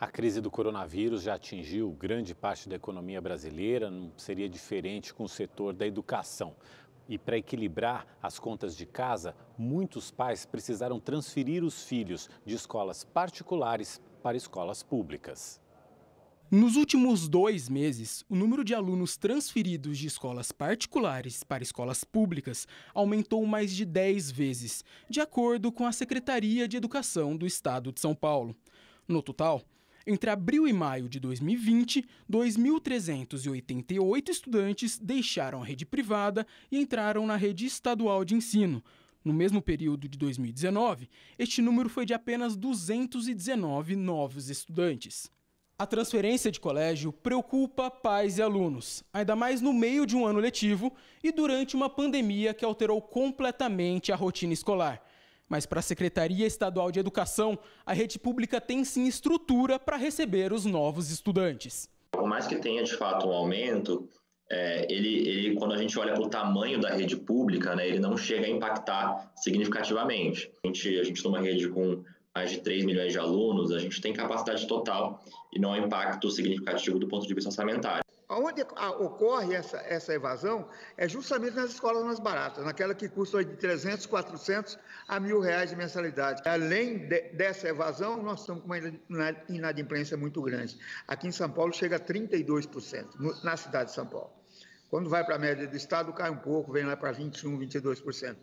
A crise do coronavírus já atingiu grande parte da economia brasileira, não seria diferente com o setor da educação. E para equilibrar as contas de casa, muitos pais precisaram transferir os filhos de escolas particulares para escolas públicas. Nos últimos dois meses, o número de alunos transferidos de escolas particulares para escolas públicas aumentou mais de 10 vezes, de acordo com a Secretaria de Educação do Estado de São Paulo. No total, entre abril e maio de 2020, 2.388 estudantes deixaram a rede privada e entraram na rede estadual de ensino. No mesmo período de 2019, este número foi de apenas 219 novos estudantes. A transferência de colégio preocupa pais e alunos, ainda mais no meio de um ano letivo e durante uma pandemia que alterou completamente a rotina escolar. Mas para a Secretaria Estadual de Educação, a rede pública tem sim estrutura para receber os novos estudantes. Por mais que tenha de fato um aumento, é, ele, ele, quando a gente olha para o tamanho da rede pública, né, ele não chega a impactar significativamente. A gente, a gente numa rede com mais de 3 milhões de alunos, a gente tem capacidade total e não há impacto significativo do ponto de vista orçamentário. Onde ocorre essa, essa evasão é justamente nas escolas mais baratas, naquela que custa de 300, 400 a mil reais de mensalidade. Além de, dessa evasão, nós estamos com uma inadimplência muito grande. Aqui em São Paulo chega a 32%, no, na cidade de São Paulo. Quando vai para a média do estado, cai um pouco, vem lá para 21, 22%.